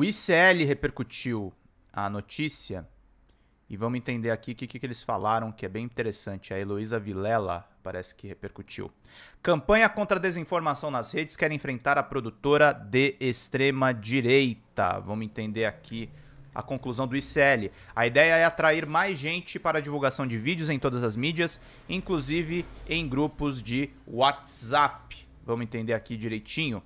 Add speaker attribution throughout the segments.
Speaker 1: O ICL repercutiu a notícia e vamos entender aqui o que, que eles falaram, que é bem interessante. A Heloísa Vilela parece que repercutiu. Campanha contra a desinformação nas redes quer enfrentar a produtora de extrema direita. Vamos entender aqui a conclusão do ICL. A ideia é atrair mais gente para a divulgação de vídeos em todas as mídias, inclusive em grupos de WhatsApp. Vamos entender aqui direitinho.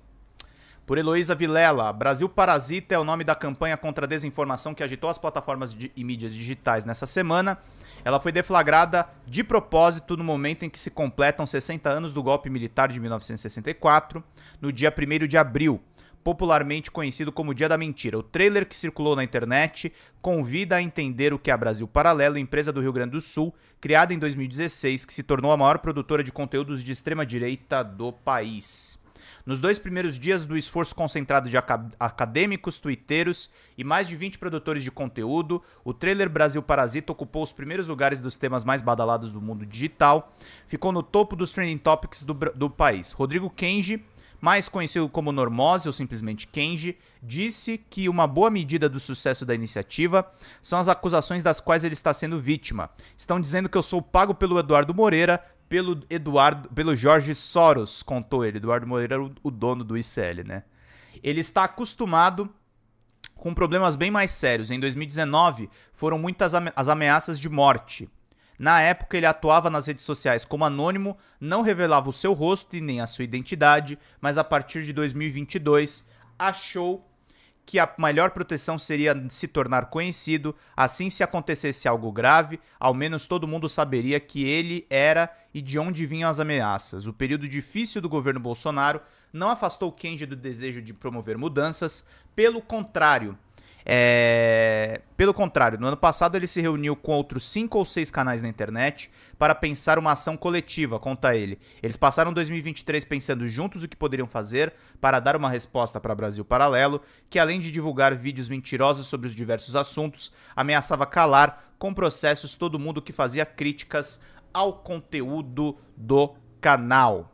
Speaker 1: Por Heloísa Vilela, Brasil Parasita é o nome da campanha contra a desinformação que agitou as plataformas e mídias digitais nessa semana. Ela foi deflagrada de propósito no momento em que se completam 60 anos do golpe militar de 1964, no dia 1 de abril, popularmente conhecido como Dia da Mentira. O trailer que circulou na internet convida a entender o que é a Brasil Paralelo, empresa do Rio Grande do Sul, criada em 2016, que se tornou a maior produtora de conteúdos de extrema direita do país. Nos dois primeiros dias do esforço concentrado de acadêmicos, twitteiros e mais de 20 produtores de conteúdo, o trailer Brasil Parasita ocupou os primeiros lugares dos temas mais badalados do mundo digital. Ficou no topo dos trending topics do, do país. Rodrigo Kenji, mais conhecido como Normose ou simplesmente Kenji, disse que uma boa medida do sucesso da iniciativa são as acusações das quais ele está sendo vítima. Estão dizendo que eu sou pago pelo Eduardo Moreira pelo Eduardo, pelo Jorge Soros, contou ele. Eduardo Moreira era o, o dono do ICL, né? Ele está acostumado com problemas bem mais sérios. Em 2019, foram muitas as ameaças de morte. Na época, ele atuava nas redes sociais como anônimo, não revelava o seu rosto e nem a sua identidade, mas a partir de 2022 achou que a melhor proteção seria se tornar conhecido, assim se acontecesse algo grave, ao menos todo mundo saberia que ele era e de onde vinham as ameaças. O período difícil do governo Bolsonaro não afastou Kenji do desejo de promover mudanças, pelo contrário, é... Pelo contrário, no ano passado ele se reuniu com outros cinco ou seis canais na internet para pensar uma ação coletiva, conta ele. Eles passaram 2023 pensando juntos o que poderiam fazer para dar uma resposta para Brasil Paralelo, que além de divulgar vídeos mentirosos sobre os diversos assuntos, ameaçava calar com processos todo mundo que fazia críticas ao conteúdo do canal.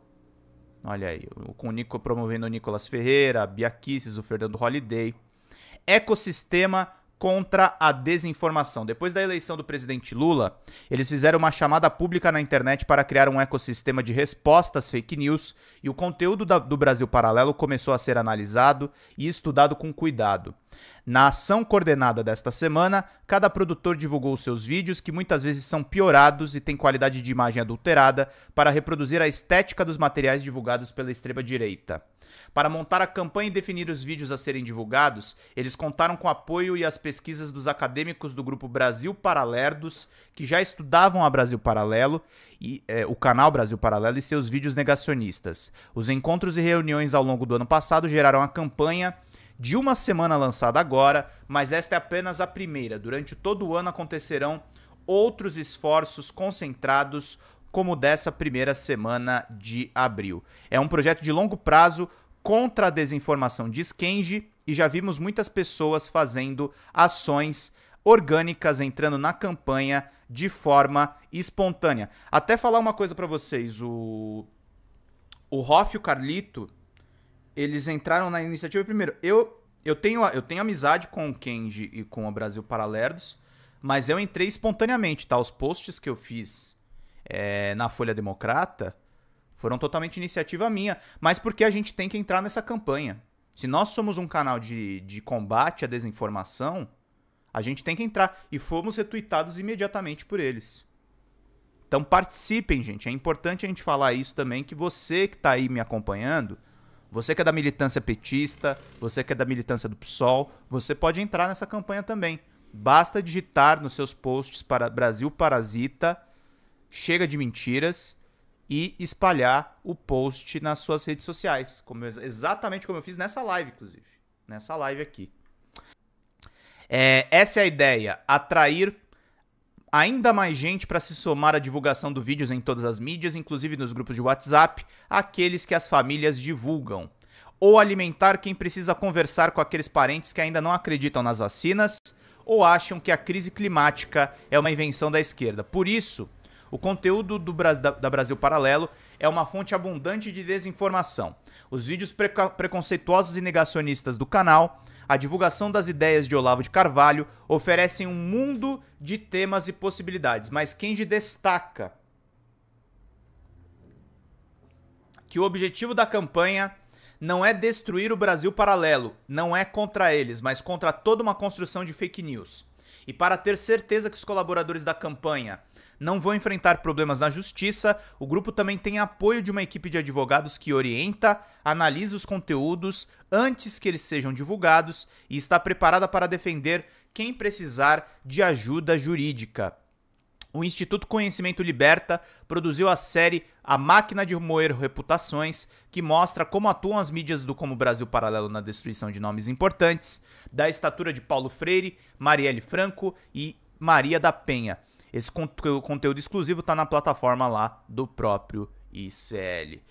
Speaker 1: Olha aí, com o Nico promovendo o Nicolas Ferreira, a Bia Kisses, o Fernando Holiday. Ecossistema contra a desinformação. Depois da eleição do presidente Lula, eles fizeram uma chamada pública na internet para criar um ecossistema de respostas fake news e o conteúdo da, do Brasil Paralelo começou a ser analisado e estudado com cuidado. Na ação coordenada desta semana, cada produtor divulgou seus vídeos, que muitas vezes são piorados e têm qualidade de imagem adulterada, para reproduzir a estética dos materiais divulgados pela extrema-direita. Para montar a campanha e definir os vídeos a serem divulgados, eles contaram com o apoio e as pesquisas dos acadêmicos do grupo Brasil Paralerdos, que já estudavam a Brasil Paralelo e é, o canal Brasil Paralelo e seus vídeos negacionistas. Os encontros e reuniões ao longo do ano passado geraram a campanha de uma semana lançada agora, mas esta é apenas a primeira. Durante todo o ano acontecerão outros esforços concentrados, como dessa primeira semana de abril. É um projeto de longo prazo contra a desinformação, diz Kenji, e já vimos muitas pessoas fazendo ações orgânicas entrando na campanha de forma espontânea. Até falar uma coisa para vocês, o o Hoff e o Carlito, eles entraram na iniciativa primeiro. Eu eu tenho eu tenho amizade com o Kenji e com o Brasil Paralerdos, mas eu entrei espontaneamente, tá? Os posts que eu fiz é, na Folha Democrata foram totalmente iniciativa minha, mas porque a gente tem que entrar nessa campanha. Se nós somos um canal de, de combate à desinformação, a gente tem que entrar. E fomos retuitados imediatamente por eles. Então participem, gente. É importante a gente falar isso também, que você que está aí me acompanhando você que é da militância petista, você que é da militância do PSOL, você pode entrar nessa campanha também. Basta digitar nos seus posts para Brasil Parasita, chega de mentiras e espalhar o post nas suas redes sociais, como eu, exatamente como eu fiz nessa live, inclusive, nessa live aqui. É, essa é a ideia, atrair ainda mais gente para se somar à divulgação do vídeos em todas as mídias, inclusive nos grupos de WhatsApp, aqueles que as famílias divulgam. Ou alimentar quem precisa conversar com aqueles parentes que ainda não acreditam nas vacinas ou acham que a crise climática é uma invenção da esquerda. Por isso, o conteúdo do, da Brasil Paralelo é uma fonte abundante de desinformação. Os vídeos preconceituosos e negacionistas do canal a divulgação das ideias de Olavo de Carvalho oferecem um mundo de temas e possibilidades, mas Kenji destaca que o objetivo da campanha não é destruir o Brasil paralelo, não é contra eles, mas contra toda uma construção de fake news. E para ter certeza que os colaboradores da campanha não vão enfrentar problemas na justiça. O grupo também tem apoio de uma equipe de advogados que orienta, analisa os conteúdos antes que eles sejam divulgados e está preparada para defender quem precisar de ajuda jurídica. O Instituto Conhecimento Liberta produziu a série A Máquina de Moer Reputações, que mostra como atuam as mídias do Como Brasil Paralelo na destruição de nomes importantes, da estatura de Paulo Freire, Marielle Franco e Maria da Penha. Esse conteúdo exclusivo está na plataforma lá do próprio ICL.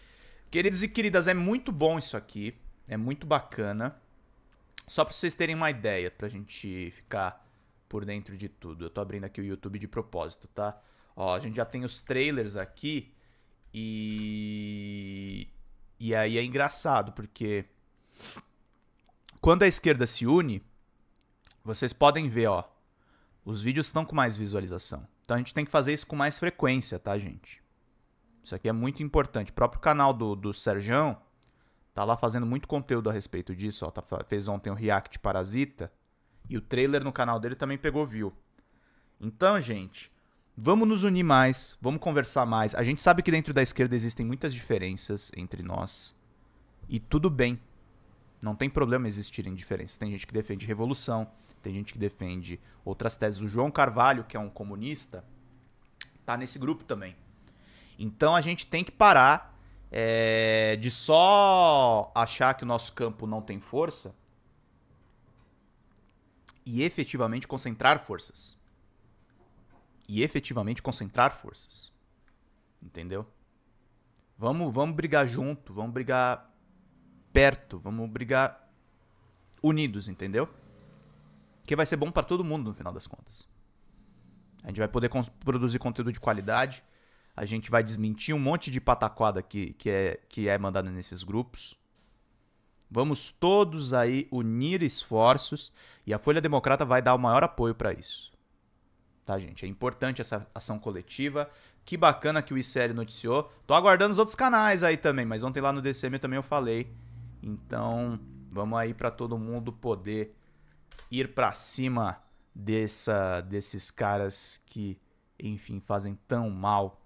Speaker 1: Queridos e queridas, é muito bom isso aqui. É muito bacana. Só para vocês terem uma ideia, para a gente ficar por dentro de tudo. Eu tô abrindo aqui o YouTube de propósito, tá? Ó, a gente já tem os trailers aqui e e aí é engraçado porque quando a esquerda se une, vocês podem ver, ó, os vídeos estão com mais visualização. Então a gente tem que fazer isso com mais frequência, tá, gente? Isso aqui é muito importante. O próprio canal do, do Serjão tá lá fazendo muito conteúdo a respeito disso. Ó, tá, fez ontem o um React Parasita. E o trailer no canal dele também pegou view. Então, gente, vamos nos unir mais, vamos conversar mais. A gente sabe que dentro da esquerda existem muitas diferenças entre nós. E tudo bem. Não tem problema existirem diferenças. Tem gente que defende revolução, tem gente que defende outras teses. O João Carvalho, que é um comunista, tá nesse grupo também. Então a gente tem que parar é, de só achar que o nosso campo não tem força e efetivamente concentrar forças. E efetivamente concentrar forças. Entendeu? Vamos, vamos brigar junto, vamos brigar perto, vamos brigar unidos, entendeu? que vai ser bom para todo mundo no final das contas. A gente vai poder produzir conteúdo de qualidade, a gente vai desmentir um monte de pataquada que, que, é, que é mandada nesses grupos. Vamos todos aí unir esforços e a Folha Democrata vai dar o maior apoio para isso. Tá, gente? É importante essa ação coletiva. Que bacana que o ICL noticiou. Tô aguardando os outros canais aí também, mas ontem lá no DCM também eu falei. Então, vamos aí para todo mundo poder ir para cima dessa desses caras que, enfim, fazem tão mal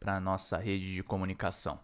Speaker 1: para nossa rede de comunicação.